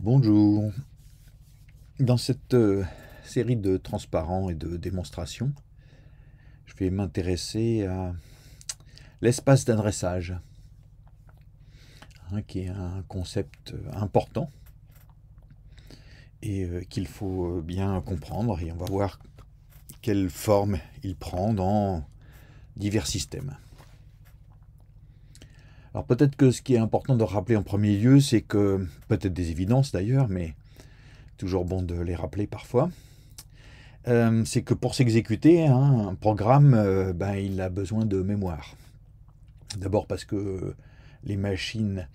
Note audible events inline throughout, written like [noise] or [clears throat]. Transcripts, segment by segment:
Bonjour. Dans cette euh, série de transparents et de démonstrations, je vais m'intéresser à l'espace d'adressage, hein, qui est un concept euh, important et euh, qu'il faut bien comprendre. Et on va voir quelle forme il prend dans divers systèmes. Alors peut-être que ce qui est important de rappeler en premier lieu, c'est que, peut-être des évidences d'ailleurs, mais toujours bon de les rappeler parfois, euh, c'est que pour s'exécuter, hein, un programme, euh, ben, il a besoin de mémoire. D'abord parce que les machines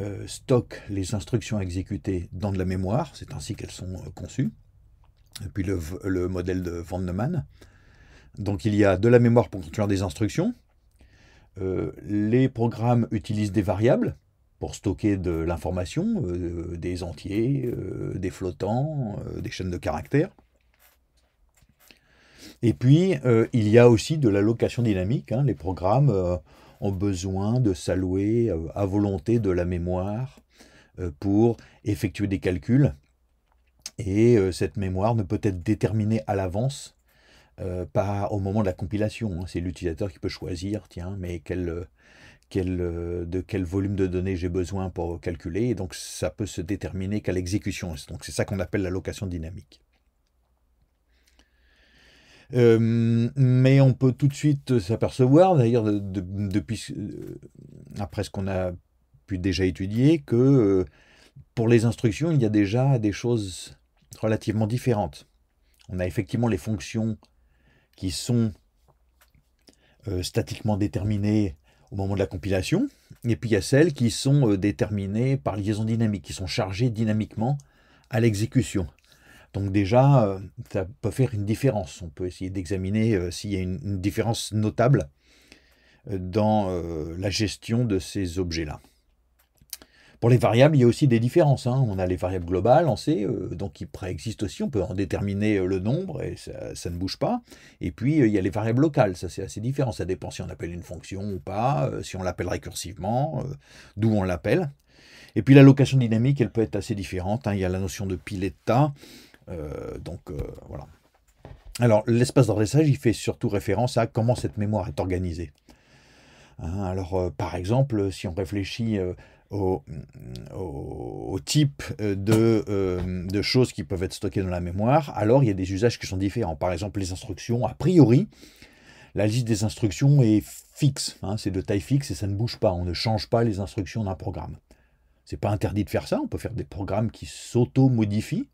euh, stockent les instructions à exécuter dans de la mémoire, c'est ainsi qu'elles sont conçues, depuis le, le modèle de Von Neumann. Donc il y a de la mémoire pour contenir des instructions, euh, les programmes utilisent des variables pour stocker de l'information, euh, des entiers, euh, des flottants, des chaînes de caractères. Et puis, il y a aussi de l'allocation dynamique. Hein. Les programmes ont besoin de s'allouer à volonté de la mémoire pour effectuer des calculs. Et cette mémoire ne peut être déterminée à l'avance euh, pas au moment de la compilation. Hein. C'est l'utilisateur qui peut choisir, tiens, mais quel, euh, euh, de quel volume de données j'ai besoin pour calculer. donc, ça peut se déterminer qu'à l'exécution. Donc, c'est ça qu'on appelle l'allocation dynamique. mais on peut tout de suite s'apercevoir, d'ailleurs, depuis après ce qu'on a pu déjà étudier, que pour les instructions, il y a déjà des choses relativement différentes. On a effectivement les fonctions qui sont euh, statiquement déterminées au moment de la compilation, et puis il y a celles qui sont euh, déterminées par liaison dynamique, qui sont chargées dynamiquement à l'exécution. Donc déjà, euh, ça peut faire une différence. On peut essayer d'examiner s'il y a une différence notable dans la gestion de ces objets-là. Pour les variables, il y a aussi des différences. Hein. On a les variables globales on sait, euh, donc qui préexistent aussi. On peut en déterminer euh, le nombre et ça, ne bouge pas. Et puis, euh, il y a les variables locales. Ça, c'est assez différent. Ça dépend si on appelle une fonction ou pas, si on l'appelle récursivement, d'où on l'appelle. Et puis, la location dynamique, elle peut être assez différente. Hein. Il y a la notion de pileta, tas. donc, voilà. Alors, l'espace d'adressage, il fait surtout référence à comment cette mémoire est organisée. Hein. alors, par exemple, si on réfléchit au, au, type euh, euh, de, choses qui peuvent être stockées dans la mémoire, alors il y a des usages qui sont différents. Par exemple, les instructions, a priori, la liste des instructions est fixe, hein, c'est de taille fixe et ça ne bouge pas, on ne change pas les instructions d'un programme. C'est pas interdit de faire ça, on peut faire des programmes qui s'auto-modifient.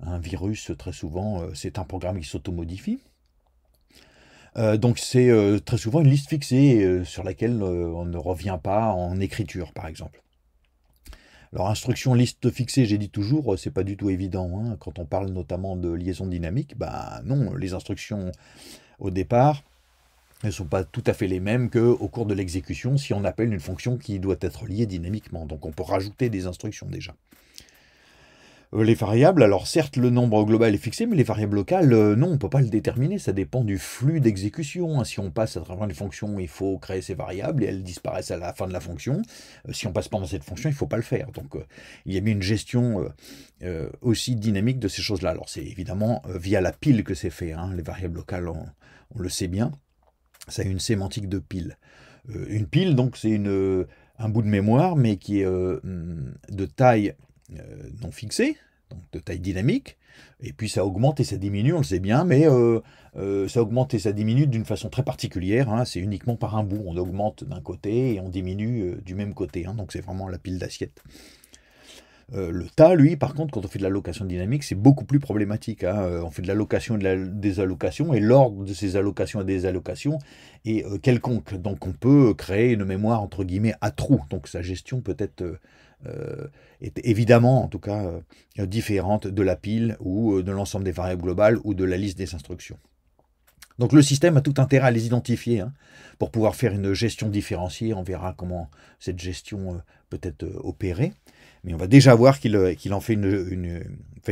Un virus, très souvent, euh, c'est un programme qui s'auto-modifie. Euh, donc c'est euh, très souvent une liste fixée euh, sur laquelle on ne revient pas en écriture, par exemple. Alors instruction liste fixée, j'ai dit toujours, c'est pas du tout évident. Hein. quand on parle notamment de liaison dynamique, bah non, les instructions au départ ne sont pas tout à fait les mêmes qu'au cours de l'exécution si on appelle une fonction qui doit être liée dynamiquement. Donc on peut rajouter des instructions déjà. Euh, les variables, alors certes le nombre global est fixé, mais les variables locales, euh, non, on ne peut pas le déterminer, ça dépend du flux d'exécution. Hein. Si on passe à travers une fonction, il faut créer ces variables et elles disparaissent à la fin de la fonction. Euh, si on passe pendant cette fonction, il ne faut pas le faire. Donc il y a bien une gestion aussi dynamique de ces choses-là. Alors c'est évidemment via la pile que c'est fait, hein. les variables locales, on, le sait bien, ça a une sémantique de pile. une pile, donc c'est un bout de mémoire, mais qui est hmm, de taille euh, non fixé, donc de taille dynamique. Et puis ça augmente et ça diminue, on le sait bien, mais euh, euh, ça augmente et ça diminue d'une façon très particulière. Hein. c'est uniquement par un bout. On augmente d'un côté et on diminue du même côté. Hein. donc c'est vraiment la pile d'assiette. le tas, lui, par contre, quand on fait de la location dynamique, c'est beaucoup plus problématique. Hein. on fait de l'allocation et de des allocations, et l'ordre de ces allocations et des allocations est quelconque. Donc on peut créer une mémoire, entre guillemets, à trous. Donc sa gestion peut être euh, est évidemment, en tout cas, euh, différente de la pile ou euh, de l'ensemble des variables globales ou de la liste des instructions. Donc le système a tout intérêt à les identifier hein, pour pouvoir faire une gestion différenciée. On verra comment cette gestion peut être opérée. Mais on va déjà voir qu'il en fait une,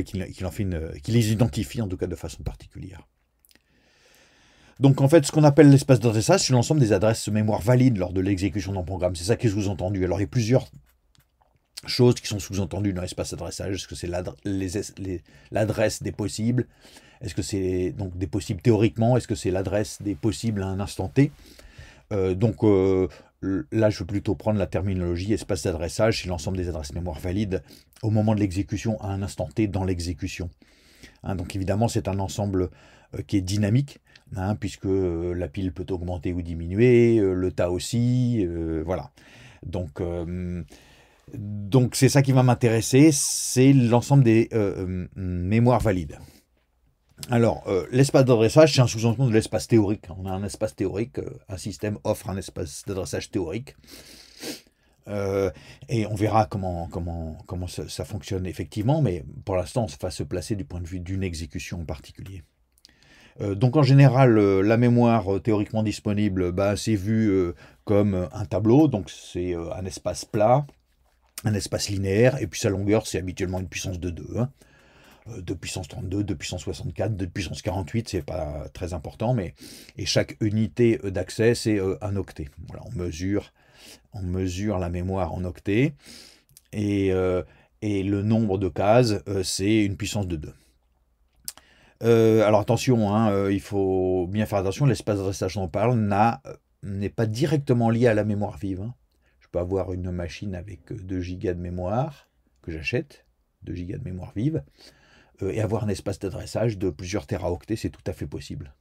qu'il les identifie en tout cas de façon particulière. Donc en fait, ce qu'on appelle l'espace d'adressage, c'est l'ensemble des adresses mémoire valides lors de l'exécution d'un programme. C'est ça que je vous ai entendu. Alors il y a plusieurs choses qui sont sous-entendues dans l'espace adressage. Est-ce que c'est l'adresse des possibles Est-ce que c'est donc des possibles théoriquement Est-ce que c'est l'adresse des possibles à un instant T euh, Donc euh, là, je vais plutôt prendre la terminologie espace d'adressage, c'est l'ensemble des adresses mémoire valides au moment de l'exécution à un instant T dans l'exécution. Hein, donc évidemment, c'est un ensemble euh, qui est dynamique. Hein, puisque la pile peut augmenter ou diminuer, le tas aussi, voilà. Donc, donc c'est ça qui va m'intéresser, c'est l'ensemble des euh, euh, mémoires valides. Alors, euh, l'espace d'adressage, c'est un sous-ensemble de l'espace théorique. On a un espace théorique, un système offre un espace d'adressage théorique. et on verra comment, ça, fonctionne effectivement, mais pour l'instant, on va se placer du point de vue d'une exécution en particulier donc en général, la mémoire théoriquement disponible, bah, c'est vu comme un tableau, donc c'est un espace plat un espace linéaire, et puis sa longueur, c'est habituellement une puissance de 2. 2 hein. euh, puissance 32, 2 puissance 64, 2 puissance 48, c'est pas très important, mais et chaque unité euh, d'accès, c'est euh, un octet. Voilà, on mesure, on mesure la mémoire en octet, et, le nombre de cases, c'est une puissance de 2. alors attention, hein, il faut bien faire attention, l'espace d'adressage dont on parle n'est pas directement lié à la mémoire vive. Hein. Je peux avoir une machine avec 2 euh, gigas de mémoire que j'achète, 2 gigas de mémoire vive, euh, et avoir un espace d'adressage de plusieurs teraoctets, c'est tout à fait possible.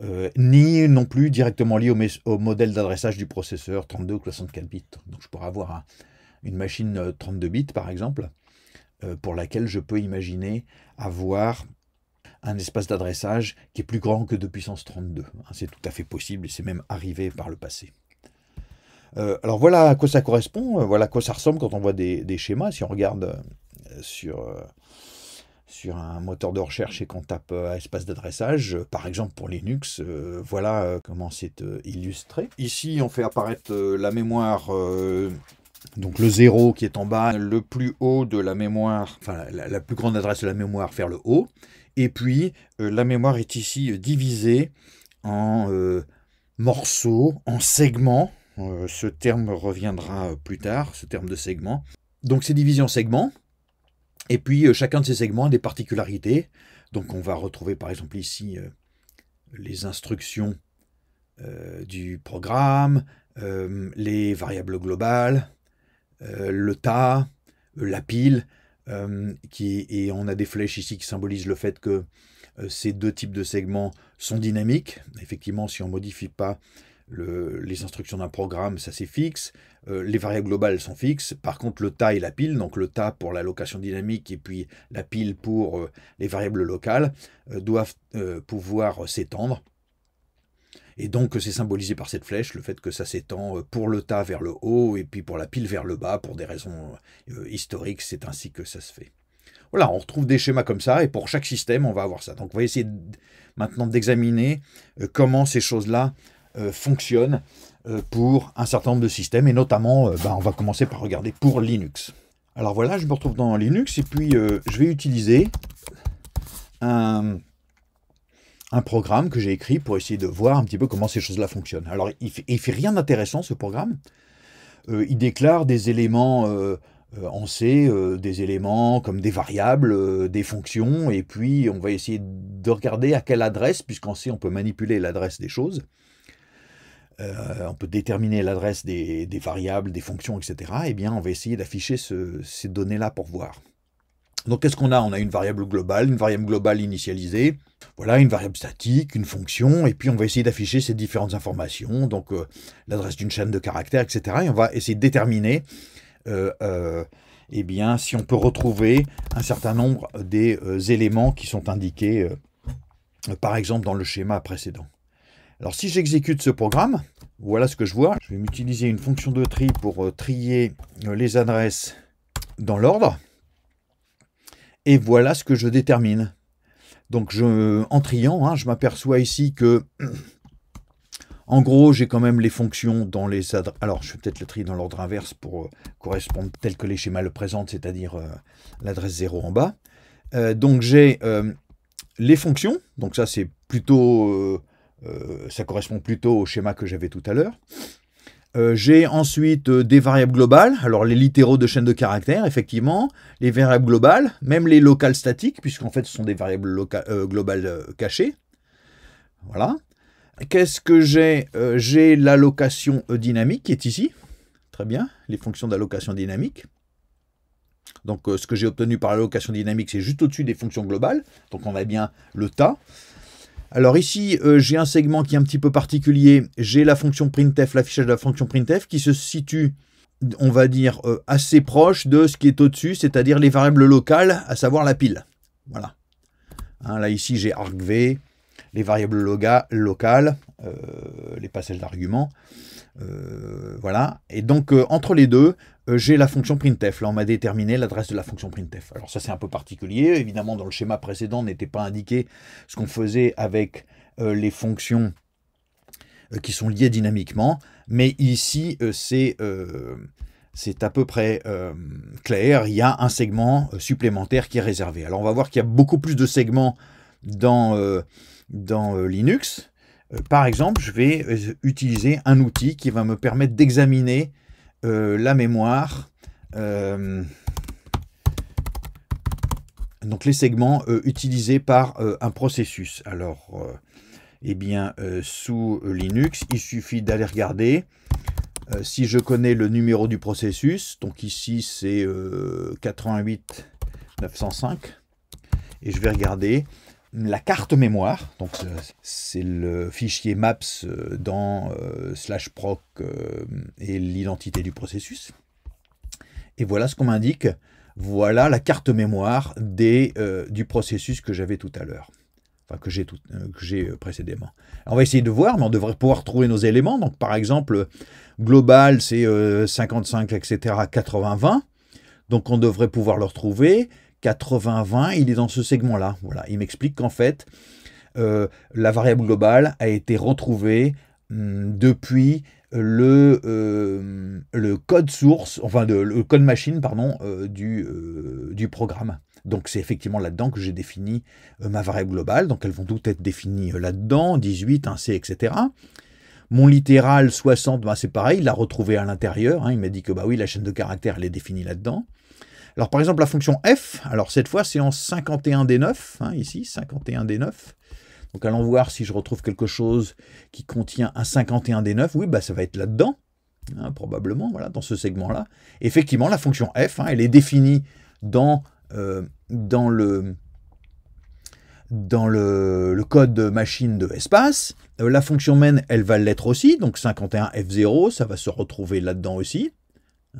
Euh, ni non plus directement lié au, modèle d'adressage du processeur 32 ou 64 bits. Donc je pourrais avoir une machine 32 bits par exemple, pour laquelle je peux imaginer avoir un espace d'adressage qui est plus grand que 2 puissance 32. Hein, c'est tout à fait possible et c'est même arrivé par le passé. Euh, alors voilà à quoi ça correspond, euh, voilà à quoi ça ressemble quand on voit des, schémas. Si on regarde euh, sur, un moteur de recherche et qu'on tape espace d'adressage, par exemple pour Linux, voilà comment c'est illustré. Ici, on fait apparaître la mémoire donc le 0 qui est en bas, le plus haut de la mémoire, enfin la, plus grande adresse de la mémoire vers le haut. Et puis la mémoire est ici divisée en morceaux, en segments. Euh, ce terme reviendra euh, plus tard, ce terme de segment. Donc c'est divisé en segments, et puis euh, chacun de ces segments a des particularités. Donc on va retrouver par exemple ici les instructions du programme, les variables globales, le tas, la pile, et on a des flèches ici qui symbolisent le fait que ces deux types de segments sont dynamiques. Effectivement, si on ne modifie pas les instructions d'un programme, ça c'est fixe. Euh, les variables globales sont fixes. Par contre, le tas et la pile, donc le tas pour la location dynamique et puis la pile pour euh, les variables locales, euh, doivent pouvoir s'étendre. Et donc, c'est symbolisé par cette flèche, le fait que ça s'étend pour le tas vers le haut et puis pour la pile vers le bas, pour des raisons historiques, c'est ainsi que ça se fait. Voilà, on retrouve des schémas comme ça, et pour chaque système, on va avoir ça. Donc, on va essayer maintenant d'examiner comment ces choses-là euh, fonctionne euh, pour un certain nombre de systèmes, et notamment, euh, bah, on va commencer par regarder pour Linux. Alors voilà, je me retrouve dans Linux, et puis je vais utiliser un, un programme que j'ai écrit pour essayer de voir un petit peu comment ces choses-là fonctionnent. Alors, il ne fait, rien d'intéressant, ce programme. il déclare des éléments en C, des éléments comme des variables, des fonctions, et puis on va essayer de regarder à quelle adresse, puisqu'en C, on peut manipuler l'adresse des choses. Euh, on peut déterminer l'adresse des, variables, des fonctions, etc. Eh bien, on va essayer d'afficher ces données-là pour voir. Donc, qu'est-ce qu'on a On a une variable globale, une variable globale initialisée, voilà, une variable statique, une fonction, et puis on va essayer d'afficher ces différentes informations, donc euh, l'adresse d'une chaîne de caractères, etc. Et on va essayer de déterminer euh, eh bien, si on peut retrouver un certain nombre des éléments qui sont indiqués, par exemple, dans le schéma précédent. Alors si j'exécute ce programme, voilà ce que je vois. Je vais m'utiliser une fonction de tri pour euh, trier euh, les adresses dans l'ordre. Et voilà ce que je détermine. Donc je, en triant, hein, je m'aperçois ici que, [clears throat] en gros, j'ai quand même les fonctions dans les adresses. Alors je vais peut-être le trier dans l'ordre inverse pour euh, correspondre tel que les schémas le présentent, c'est-à-dire l'adresse 0 en bas. donc j'ai les fonctions, donc ça c'est plutôt euh, ça correspond plutôt au schéma que j'avais tout à l'heure. Euh, j'ai ensuite euh, des variables globales, alors les littéraux de chaîne de caractères, effectivement, les variables globales, même les locales statiques, puisqu'en fait ce sont des variables globales cachées. Voilà. Qu'est-ce que j'ai J'ai l'allocation dynamique qui est ici. Très bien, les fonctions d'allocation dynamique. Donc ce que j'ai obtenu par l'allocation dynamique, c'est juste au-dessus des fonctions globales. Donc on a bien le tas. Alors ici, euh, j'ai un segment qui est un petit peu particulier. J'ai la fonction printf, l'affichage de la fonction printf, qui se situe, on va dire, euh, assez proche de ce qui est au-dessus, c'est-à-dire les variables locales, à savoir la pile. Voilà. Hein, là, ici, j'ai argv, les variables loga, locales, euh, les passages d'arguments. Euh, voilà. Et donc, euh, entre les deux, euh, j'ai la fonction printf. Là, on m'a déterminé l'adresse de la fonction printf. Alors, ça, c'est un peu particulier. Évidemment, dans le schéma précédent, n'était pas indiqué ce qu'on faisait avec les fonctions qui sont liées dynamiquement. Mais ici, c'est c'est à peu près clair, il y a un segment supplémentaire qui est réservé. Alors on va voir qu'il y a beaucoup plus de segments dans, dans Linux, euh, par exemple, je vais euh, utiliser un outil qui va me permettre d'examiner euh, la mémoire, donc les segments utilisés par un processus. Alors, eh bien, sous Linux, il suffit d'aller regarder si je connais le numéro du processus. Donc ici, c'est 88 905. Et je vais regarder la carte mémoire, donc euh, c'est le fichier maps euh, dans euh, slash proc et l'identité du processus. Et voilà ce qu'on m'indique. Voilà la carte mémoire des, du processus que j'avais tout à l'heure. Enfin, que j'ai précédemment. on va essayer de voir, mais on devrait pouvoir trouver nos éléments. Donc, par exemple, global, c'est 55, etc., 80, 20. Donc, on devrait pouvoir le retrouver. 80-20, il est dans ce segment-là. Voilà. Il m'explique qu'en fait, euh, la variable globale a été retrouvée hum, depuis euh, le, code source, enfin le, code machine, pardon, euh, du, programme. Donc c'est effectivement là-dedans que j'ai défini ma variable globale. Donc elles vont toutes être définies là-dedans, 18, 1C, etc. Mon littéral 60, bah, c'est pareil, il l'a retrouvé à l'intérieur. Hein. il m'a dit que bah oui, la chaîne de caractères, elle est définie là-dedans. Alors par exemple la fonction f, alors cette fois c'est en 51 d 9, ici 51 d 9. Donc allons voir si je retrouve quelque chose qui contient un 51 d 9. Oui, bah, ça va être là-dedans, hein, probablement, voilà, dans ce segment-là. Effectivement, la fonction f, hein, elle est définie dans, euh, dans le dans le, code machine de espace. Euh, la fonction main, elle va l'être aussi, donc 51f0, ça va se retrouver là-dedans aussi.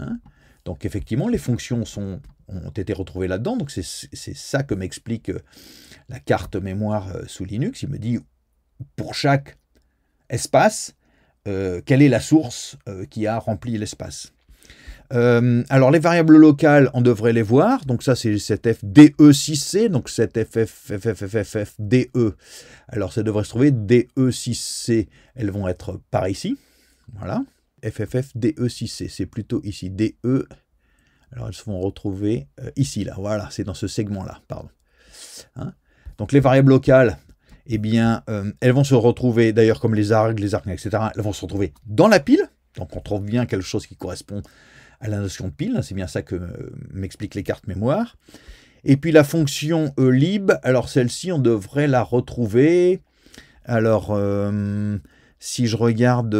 Hein. Donc effectivement, les fonctions sont, ont été retrouvées là-dedans. Donc c'est ça que m'explique euh, la carte mémoire euh, sous Linux. Il me dit pour chaque espace, euh, quelle est la source qui a rempli l'espace. alors les variables locales, on devrait les voir. Donc ça, c'est cette FDE6C, donc cette FFFFFFDE. Alors ça devrait se trouver DE6C. Elles vont être par ici. Voilà. FFF DE6C. C'est plutôt ici, DE. Alors elles se vont retrouver euh, ici, là. Voilà, c'est dans ce segment-là, pardon. Hein. Donc les variables locales, eh bien, euh, elles vont se retrouver, d'ailleurs comme les args, les arcs, etc., elles vont se retrouver dans la pile. Donc on trouve bien quelque chose qui correspond à la notion de pile. Hein. C'est bien ça que euh, m'expliquent les cartes mémoire. Et puis la fonction lib, alors celle-ci, on devrait la retrouver. Alors, si je regarde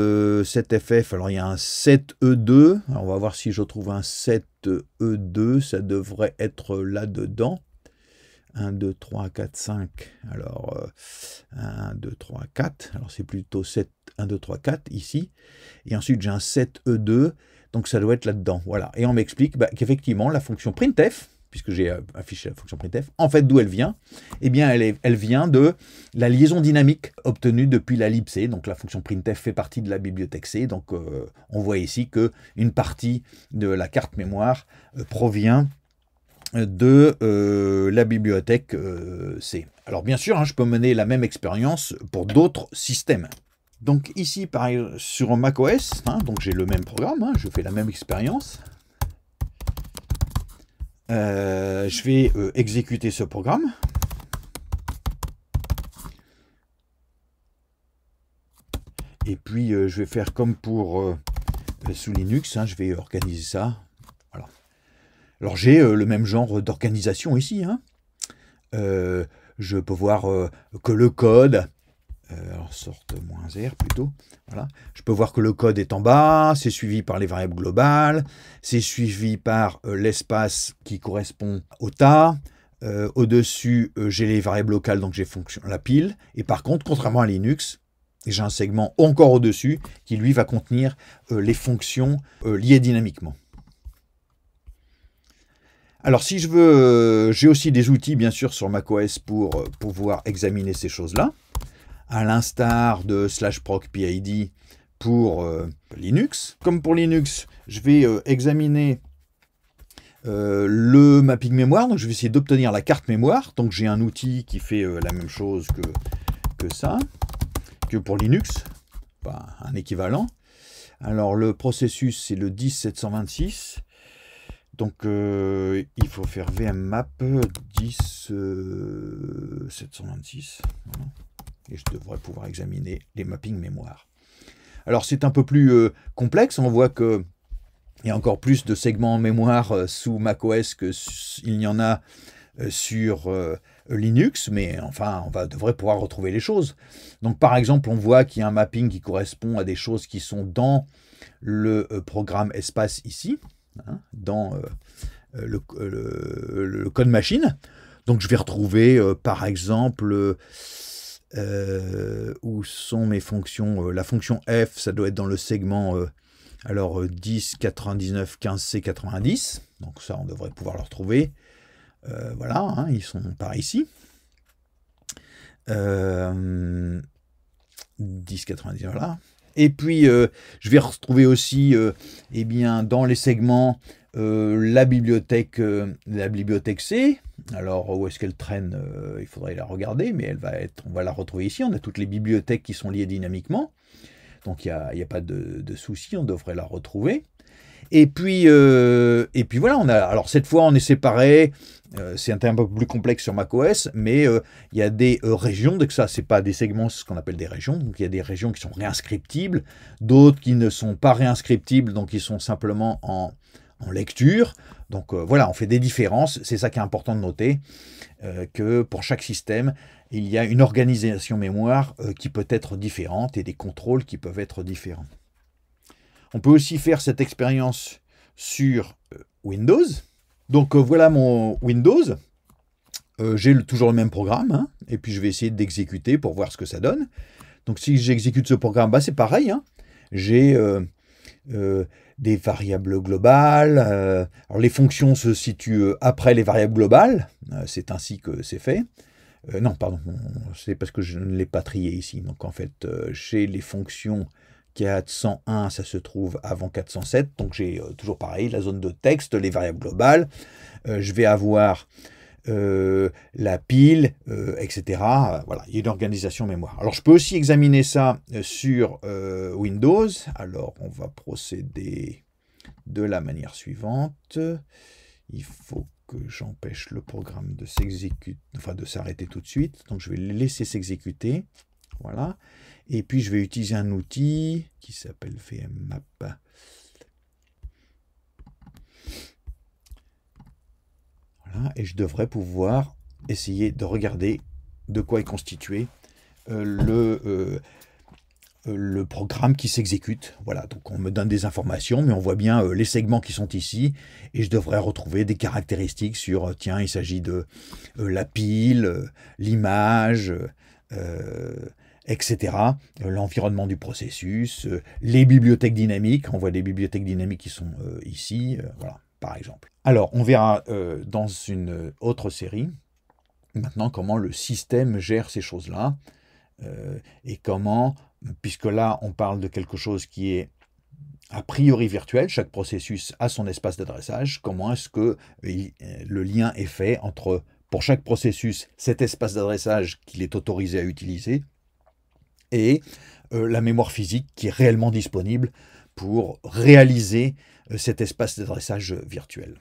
7FF, euh, alors il y a un 7E2. Alors, e on va voir si je trouve un 7E2. E ça devrait être là-dedans. 1, 2, 3, 4, 5. Alors, 1, 2, 3, 4. Alors, c'est plutôt 7, 1, 2, 3, 4 ici. Et ensuite, j'ai un 7E2. E Donc, ça doit être là-dedans. Voilà. Et on m'explique bah, qu'effectivement, la fonction printf, puisque j'ai euh, affiché la fonction printf, en fait, d'où elle vient Eh bien, elle, vient de la liaison dynamique obtenue depuis la libc. Donc, la fonction printf fait partie de la bibliothèque C. Donc, euh, on voit ici que une partie de la carte mémoire euh, provient de la bibliothèque C. Alors, bien sûr, hein, je peux mener la même expérience pour d'autres systèmes. Donc ici, pareil, sur macOS, hein, donc j'ai le même programme, hein, je fais la même expérience. Euh, je vais euh, exécuter ce programme. Et puis, euh, je vais faire comme pour sous Linux, hein, je vais organiser ça. Alors, j'ai le même genre d'organisation ici. Hein. je peux voir que le code, alors euh, sorte moins R plutôt, voilà. Je peux voir que le code est en bas, c'est suivi par les variables globales, c'est suivi par euh, l'espace qui correspond au tas. Euh, au-dessus, j'ai les variables locales, donc j'ai fonction la pile. Et par contre, contrairement à Linux, j'ai un segment encore au-dessus qui, lui, va contenir les fonctions liées dynamiquement. Alors si je veux, j'ai aussi des outils bien sûr sur macOS pour pouvoir examiner ces choses-là à l'instar de slash proc PID pour euh, Linux. Comme pour Linux, je vais euh, examiner euh, le mapping mémoire, donc je vais essayer d'obtenir la carte mémoire. Donc j'ai un outil qui fait la même chose que, que ça, que pour Linux, un équivalent. Alors le processus c'est le 10726. Donc il faut faire vmmap 10.726. Et je devrais pouvoir examiner les mappings mémoire. Alors c'est un peu plus euh, complexe, on voit que il y a encore plus de segments mémoire euh, sous macOS qu'il n'y en a euh, sur Linux, mais enfin on va, devrait pouvoir retrouver les choses. Donc par exemple on voit qu'il y a un mapping qui correspond à des choses qui sont dans le programme espace ici, hein, dans le, code machine. Donc je vais retrouver par exemple euh, où sont mes fonctions euh, La fonction f, ça doit être dans le segment euh, alors 10, 99, 15, C90. Donc ça, on devrait pouvoir le retrouver. voilà, hein, ils sont par ici. 10, 90, voilà. Et puis, je vais retrouver aussi, eh bien, dans les segments euh, la bibliothèque, euh, la bibliothèque C. Alors où est-ce qu'elle traîne euh, Il faudrait la regarder, mais elle va être, on va la retrouver ici. On a toutes les bibliothèques qui sont liées dynamiquement, donc il n'y a, pas de, souci, on devrait la retrouver. Et puis, et puis voilà, on a. Alors cette fois, on est séparé. c'est un, un peu plus complexe sur macOS, mais il y a des régions. Donc ça, c'est pas des segments, ce qu'on appelle des régions. Donc il y a des régions qui sont réinscriptibles, d'autres qui ne sont pas réinscriptibles, donc ils sont simplement en lecture. Donc euh, voilà, on fait des différences, c'est ça qui est important de noter, euh, que pour chaque système, il y a une organisation mémoire euh, qui peut être différente et des contrôles qui peuvent être différents. On peut aussi faire cette expérience sur Windows. Donc voilà mon Windows. J'ai toujours le même programme, hein, et puis je vais essayer d'exécuter pour voir ce que ça donne. Donc si j'exécute ce programme, bah, c'est pareil. Hein. J'ai des variables globales. Euh, alors les fonctions se situent euh, après les variables globales, euh, c'est ainsi que c'est fait. non, pardon, c'est parce que je ne l'ai pas trié ici. Donc en fait, chez les fonctions 401, ça se trouve avant 407. Donc j'ai toujours pareil, la zone de texte, les variables globales. je vais avoir euh, la pile, euh, etc. Euh, voilà, il y a une organisation mémoire. Alors, je peux aussi examiner ça sur Windows. Alors, on va procéder de la manière suivante. Il faut que j'empêche le programme de s'exécuter, enfin de s'arrêter tout de suite. Donc, je vais le laisser s'exécuter. Voilà. Et puis, je vais utiliser un outil qui s'appelle VMMAP. Hein, et je devrais pouvoir essayer de regarder de quoi est constitué euh, euh, euh, le, programme qui s'exécute. Voilà, donc on me donne des informations, mais on voit bien les segments qui sont ici, et je devrais retrouver des caractéristiques sur, tiens, il s'agit de la pile, l'image, etc., l'environnement du processus, les bibliothèques dynamiques, on voit des bibliothèques dynamiques qui sont ici, voilà exemple. Alors, on verra euh, dans une autre série maintenant comment le système gère ces choses-là euh, et comment, puisque là, on parle de quelque chose qui est a priori virtuel, chaque processus a son espace d'adressage, comment est-ce que euh, le lien est fait entre, pour chaque processus, cet espace d'adressage qu'il est autorisé à utiliser et la mémoire physique qui est réellement disponible pour réaliser euh, cet espace d'adressage virtuel.